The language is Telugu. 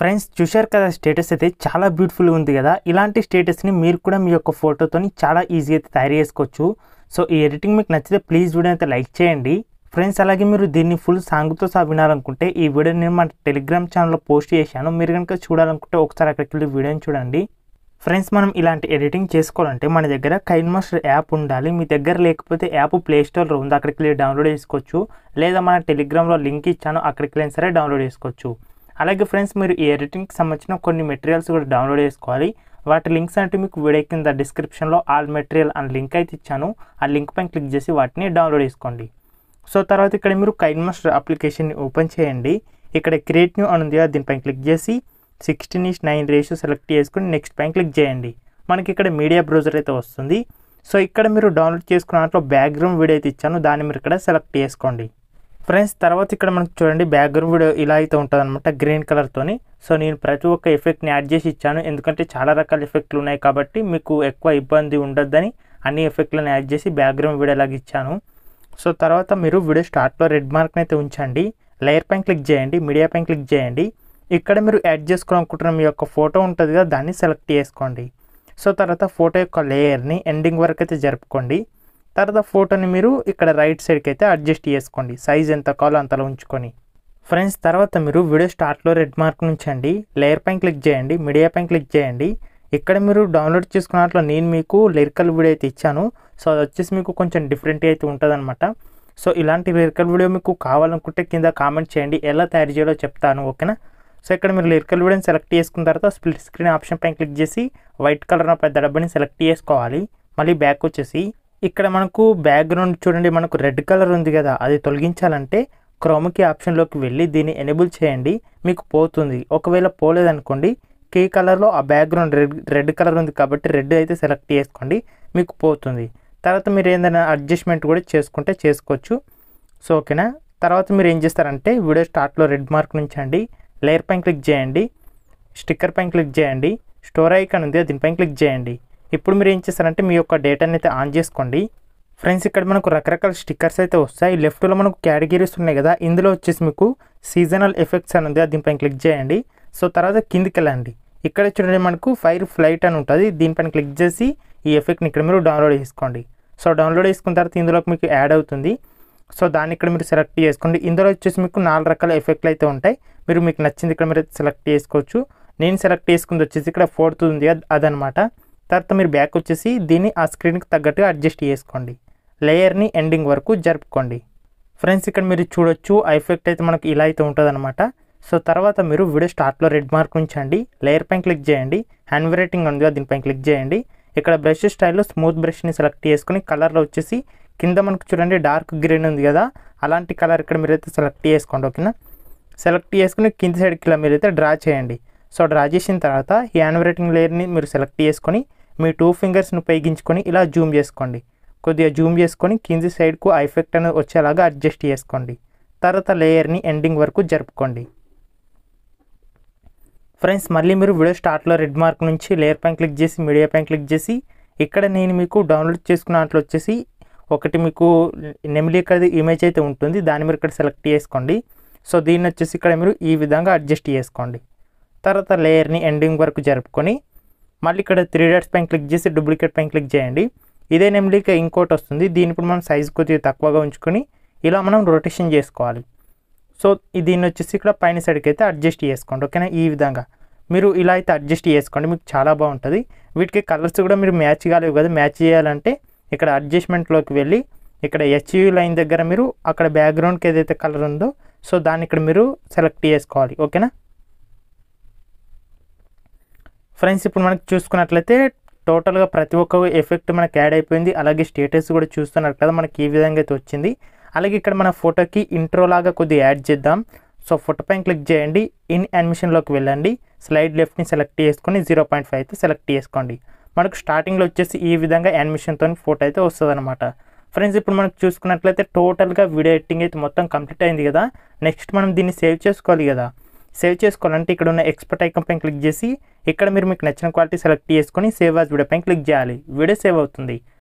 ఫ్రెండ్స్ చూశారు కదా స్టేటస్ అయితే చాలా బ్యూటిఫుల్గా ఉంది కదా ఇలాంటి స్టేటస్ని మీరు కూడా మీ యొక్క ఫోటోతోని చాలా ఈజీ అయితే తయారు చేసుకోవచ్చు సో ఈ ఎడిటింగ్ మీకు నచ్చితే ప్లీజ్ వీడియో అయితే లైక్ చేయండి ఫ్రెండ్స్ అలాగే మీరు దీన్ని ఫుల్ సాంగ్తో సహా వినాలనుకుంటే ఈ వీడియో నేను మన టెలిగ్రామ్ ఛానల్లో పోస్ట్ చేశాను మీరు కనుక చూడాలనుకుంటే ఒకసారి అక్కడికి వెళ్ళి వీడియోని చూడండి ఫ్రెండ్స్ మనం ఇలాంటి ఎడిటింగ్ చేసుకోవాలంటే మన దగ్గర కైన్ మాస్టర్ యాప్ ఉండాలి మీ దగ్గర లేకపోతే యాప్ ప్లే స్టోర్లో ఉంది అక్కడికి వెళ్ళి డౌన్లోడ్ చేసుకోవచ్చు లేదా మన టెలిగ్రామ్లో లింక్ ఇచ్చాను అక్కడికి వెళ్ళిన సరే డౌన్లోడ్ చేసుకోవచ్చు అలాగే ఫ్రెండ్స్ మీరు ఈ ఎడిటింగ్కి సంబంధించిన కొన్ని మెటీరియల్స్ కూడా డౌన్లోడ్ చేసుకోవాలి వాటి లింక్స్ అంటే మీకు వీడియో కింద డిస్క్రిప్షన్లో ఆల్ మెటీరియల్ అని లింక్ అయితే ఇచ్చాను ఆ లింక్ పైన క్లిక్ చేసి వాటిని డౌన్లోడ్ చేసుకోండి సో తర్వాత ఇక్కడ మీరు కైన్ మాస్టర్ అప్లికేషన్ని ఓపెన్ చేయండి ఇక్కడ క్రియేట్ న్యూ అని ఉంది కదా దీనిపైన క్లిక్ చేసి sixteen is nine ratio select చేసుకుని నెక్స్ట్ పైన క్లిక్ చేయండి మనకి ఇక్కడ మీడియా బ్రౌజర్ అయితే వస్తుంది సో ఇక్కడ మీరు డౌన్లోడ్ చేసుకున్న దాంట్లో బ్యాక్గ్రౌండ్ వీడియో అయితే ఇచ్చాను దాన్ని మీరు ఇక్కడ సెలెక్ట్ చేసుకోండి ఫ్రెండ్స్ తర్వాత ఇక్కడ మనకు చూడండి బ్యాక్గ్రౌండ్ ఇలా అయితే ఉంటుంది అనమాట గ్రీన్ కలర్తోని సో నేను ప్రతి ఒక్క ఎఫెక్ట్ని యాడ్ చేసి ఇచ్చాను ఎందుకంటే చాలా రకాల ఎఫెక్ట్లు ఉన్నాయి కాబట్టి మీకు ఎక్కువ ఇబ్బంది ఉండొద్దని అన్ని ఎఫెక్ట్లను యాడ్ చేసి బ్యాక్గ్రౌండ్ వీడియో లాగా ఇచ్చాను సో తర్వాత మీరు వీడియో స్టార్ట్లో రెడ్ మార్క్ని అయితే ఉంచండి లేయర్ పైన క్లిక్ చేయండి మీడియా పైన క్లిక్ చేయండి ఇక్కడ మీరు యాడ్ చేసుకోవాలనుకుంటున్న మీ యొక్క ఫోటో ఉంటుంది కదా దాన్ని సెలెక్ట్ చేసుకోండి సో తర్వాత ఫోటో యొక్క లేయర్ని ఎండింగ్ వరకు అయితే జరుపుకోండి తర్వాత ఫోటోని మీరు ఇక్కడ రైట్ సైడ్కి అయితే అడ్జస్ట్ చేసుకోండి సైజ్ ఎంత కావాలో అంతలో ఉంచుకొని ఫ్రెండ్స్ తర్వాత మీరు వీడియో స్టార్ట్లో రెడ్ మార్క్ నుంచండి లేయర్ పైన క్లిక్ చేయండి మీడియా పైన క్లిక్ చేయండి ఇక్కడ మీరు డౌన్లోడ్ చేసుకున్న దాంట్లో నేను మీకు లిరికల్ వీడియో అయితే ఇచ్చాను సో అది వచ్చేసి మీకు కొంచెం డిఫరెంట్గా అయితే ఉంటుందన్నమాట సో ఇలాంటి లిరికల్ వీడియో మీకు కావాలనుకుంటే కింద కామెంట్ చేయండి ఎలా తయారు చేయాలో చెప్తాను ఓకేనా సో ఇక్కడ మీరు లిరికల్ వీడియోని సెలెక్ట్ చేసుకున్న తర్వాత స్ప్లిట్ స్క్రీన్ ఆప్షన్ పైన క్లిక్ చేసి వైట్ కలర్ పెద్ద డబ్బాని సెలెక్ట్ చేసుకోవాలి మళ్ళీ బ్యాక్ వచ్చేసి ఇక్కడ మనకు బ్యాక్గ్రౌండ్ చూడండి మనకు రెడ్ కలర్ ఉంది కదా అది తొలగించాలంటే క్రోమకి ఆప్షన్లోకి వెళ్ళి దీన్ని ఎనేబుల్ చేయండి మీకు పోతుంది ఒకవేళ పోలేదనుకోండి కే కలర్లో ఆ బ్యాక్గ్రౌండ్ రెడ్ రెడ్ కలర్ ఉంది కాబట్టి రెడ్ అయితే సెలెక్ట్ చేసుకోండి మీకు పోతుంది తర్వాత మీరు ఏదైనా అడ్జస్ట్మెంట్ కూడా చేసుకుంటే చేసుకోవచ్చు సో ఓకేనా తర్వాత మీరు ఏం చేస్తారంటే వీడియో స్టార్ట్లో రెడ్ మార్క్ నుంచి అండి లేయర్ పైన క్లిక్ చేయండి స్టిక్కర్ పైన క్లిక్ చేయండి స్టోర్ ఐకాన్ ఉంది దీనిపైన క్లిక్ చేయండి ఇప్పుడు మీరు ఏం చేస్తారంటే మీ యొక్క డేటాని అయితే ఆన్ చేసుకోండి ఫ్రెండ్స్ ఇక్కడ మనకు రకరకాల స్టిక్కర్స్ అయితే వస్తాయి లెఫ్ట్లో మనకు క్యాటగిరీస్ ఉన్నాయి కదా ఇందులో వచ్చేసి మీకు సీజనల్ ఎఫెక్ట్స్ అని ఉంది దీనిపైన క్లిక్ చేయండి సో తర్వాత కిందికి వెళ్ళండి ఇక్కడ చూడండి మనకు ఫైర్ ఫ్లైట్ అని ఉంటుంది దీనిపైన క్లిక్ చేసి ఈ ఎఫెక్ట్ని ఇక్కడ మీరు డౌన్లోడ్ చేసుకోండి సో డౌన్లోడ్ చేసుకున్న తర్వాత ఇందులోకి మీకు యాడ్ అవుతుంది సో దాన్ని ఇక్కడ మీరు సెలెక్ట్ చేసుకోండి ఇందులో వచ్చేసి మీకు నాలుగు రకాల ఎఫెక్ట్లు అయితే ఉంటాయి మీరు మీకు నచ్చింది ఇక్కడ మీరు సెలెక్ట్ చేసుకోవచ్చు నేను సెలెక్ట్ చేసుకుంది వచ్చేసి ఇక్కడ ఫోర్త్ ఉంది అదనమాట తర్వాత మీరు బ్యాక్ వచ్చేసి దీన్ని ఆ స్క్రీన్కి తగ్గట్టుగా అడ్జస్ట్ చేసుకోండి లేయర్ని ఎండింగ్ వరకు జరుపుకోండి ఫ్రెండ్స్ ఇక్కడ మీరు చూడొచ్చు ఆ ఎఫెక్ట్ అయితే మనకు ఇలా అయితే ఉంటుందన్నమాట సో తర్వాత మీరు వీడియో స్టార్ట్లో రెడ్ మార్క్ ఉంచండి లేయర్ పైన క్లిక్ చేయండి హ్యాండ్ వెరైటింగ్ ఉంది దీనిపైన క్లిక్ చేయండి ఇక్కడ బ్రష్ స్టైల్లో స్మూత్ బ్రష్ని సెలెక్ట్ చేసుకుని కలర్లో వచ్చేసి కింద మనకు చూడండి డార్క్ గ్రీన్ ఉంది కదా అలాంటి కలర్ ఇక్కడ మీరైతే సెలెక్ట్ చేసుకోండి ఓకేనా సెలెక్ట్ చేసుకుని కింద సైడ్కి ఇలా మీరైతే డ్రా చేయండి సో డ్రా చేసిన తర్వాత ఈ హ్యాండ్ రైటింగ్ లేయర్ని మీరు సెలెక్ట్ చేసుకొని మీ టూ ఫింగర్స్ని ఉపయోగించుకొని ఇలా జూమ్ చేసుకోండి కొద్దిగా జూమ్ చేసుకొని కింది సైడ్కు ఐఫెక్ట్ అనేది వచ్చేలాగా అడ్జస్ట్ చేసుకోండి తర్వాత లేయర్ని ఎండింగ్ వరకు జరుపుకోండి ఫ్రెండ్స్ మళ్ళీ మీరు వీడియో స్టార్ట్లో రెడ్ మార్క్ నుంచి లేయర్ పైన క్లిక్ చేసి మీడియా పైన క్లిక్ చేసి ఇక్కడ నేను మీకు డౌన్లోడ్ చేసుకున్న దాంట్లో వచ్చేసి ఒకటి మీకు నెమిలి ఇక్కడ ఇమేజ్ అయితే ఉంటుంది దాన్ని మీరు ఇక్కడ సెలెక్ట్ చేసుకోండి సో దీన్ని వచ్చేసి ఇక్కడ మీరు ఈ విధంగా అడ్జస్ట్ చేసుకోండి తర్వాత లేయర్ని ఎండింగ్ వరకు జరుపుకొని మళ్ళీ ఇక్కడ త్రీ డాట్స్ పైన క్లిక్ చేసి డూప్లికేట్ పైన క్లిక్ చేయండి ఇదే నెంబర్కి ఇక ఇంకోటి వస్తుంది దీని ఇప్పుడు మనం సైజ్ కొద్దిగా తక్కువగా ఉంచుకొని ఇలా మనం రొటేషన్ చేసుకోవాలి సో దీన్ని వచ్చేసి ఇక్కడ పైన సైడ్కి అయితే అడ్జస్ట్ చేసుకోండి ఓకేనా ఈ విధంగా మీరు ఇలా అయితే అడ్జస్ట్ చేసుకోండి మీకు చాలా బాగుంటుంది వీటికి కలర్స్ కూడా మీరు మ్యాచ్ కాలేవు కదా మ్యాచ్ చేయాలంటే ఇక్కడ అడ్జస్ట్మెంట్లోకి వెళ్ళి ఇక్కడ హెచ్యూ లైన్ దగ్గర మీరు అక్కడ బ్యాక్గ్రౌండ్కి ఏదైతే కలర్ ఉందో సో దాన్ని ఇక్కడ మీరు సెలెక్ట్ చేసుకోవాలి ఓకేనా ఫ్రెండ్స్ ఇప్పుడు మనకి చూసుకున్నట్లయితే టోటల్గా ప్రతి ఒక్క ఎఫెక్ట్ మనకి యాడ్ అయిపోయింది అలాగే స్టేటస్ కూడా చూస్తున్నారు కదా మనకి ఈ విధంగా అయితే వచ్చింది అలాగే ఇక్కడ మన ఫోటోకి ఇంట్రో లాగా కొద్దిగా యాడ్ చేద్దాం సో ఫోటో పైన క్లిక్ చేయండి ఇన్ అడ్మిషన్లోకి వెళ్ళండి స్లైడ్ లెఫ్ట్ని సెలెక్ట్ చేసుకొని జీరో పాయింట్ ఫైవ్ అయితే సెలెక్ట్ చేసుకోండి మనకు స్టార్టింగ్లో వచ్చేసి ఈ విధంగా అడ్మిషన్తో ఫోటో అయితే వస్తుందన్నమాట ఫ్రెండ్స్ ఇప్పుడు మనకు చూసుకున్నట్లయితే టోటల్గా వీడియో ఎడిటింగ్ అయితే మొత్తం కంప్లీట్ అయింది కదా నెక్స్ట్ మనం దీన్ని సేవ్ చేసుకోవాలి కదా సేవ్ చేసుకోవాలంటే ఇక్కడ ఉన్న ఎక్స్పర్ట్ ఐకన్ పైన క్లిక్ చేసి ఇక్కడ మీరు మీకు నచ్చిన క్వాలిటీ సెలెక్ట్ చేసుకొని సేవ్ యాజ్ వీడియో పైన క్లిక్ చేయాలి వీడియో సేవ్ అవుతుంది